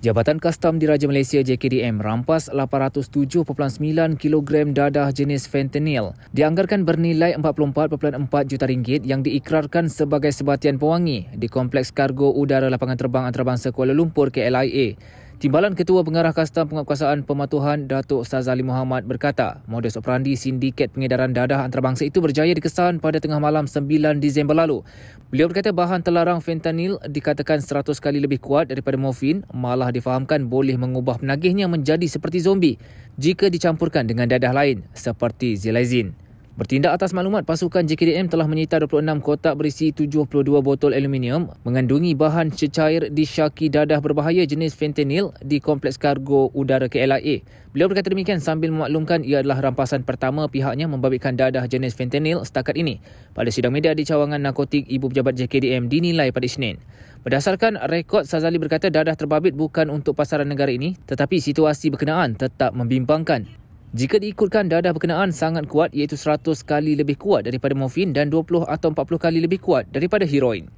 Jabatan Kastam di Raja Malaysia JKDM rampas 807.9 kg dadah jenis fentanyl dianggarkan bernilai 44.4 juta ringgit yang diikrarkan sebagai sebatian pewangi di Kompleks Kargo Udara Lapangan Terbang Antarabangsa Kuala Lumpur KLIA. Timbalan Ketua Pengarah Kastam Penguatkuasaan Pematuhan Datuk Ustaz Ali Muhammad berkata, modus operandi sindiket pengedaran dadah antarabangsa itu berjaya dikesan pada tengah malam 9 Disember lalu. Beliau berkata bahan terlarang fentanyl dikatakan 100 kali lebih kuat daripada morfin malah difahamkan boleh mengubah penagihnya menjadi seperti zombie jika dicampurkan dengan dadah lain seperti zilazin. Bertindak atas maklumat, pasukan JKDM telah menyita 26 kotak berisi 72 botol aluminium mengandungi bahan cecair disyaki dadah berbahaya jenis fentanyl di Kompleks Kargo Udara KLIA. Beliau berkata demikian sambil memaklumkan ia adalah rampasan pertama pihaknya membabitkan dadah jenis fentanyl setakat ini pada sidang media di cawangan narkotik Ibu Pejabat JKDM dinilai pada Isnin. Berdasarkan rekod, Sazali berkata dadah terbabit bukan untuk pasaran negara ini tetapi situasi berkenaan tetap membimbangkan. Jika diikutkan dadah berkenaan sangat kuat iaitu 100 kali lebih kuat daripada morfin dan 20 atau 40 kali lebih kuat daripada heroin.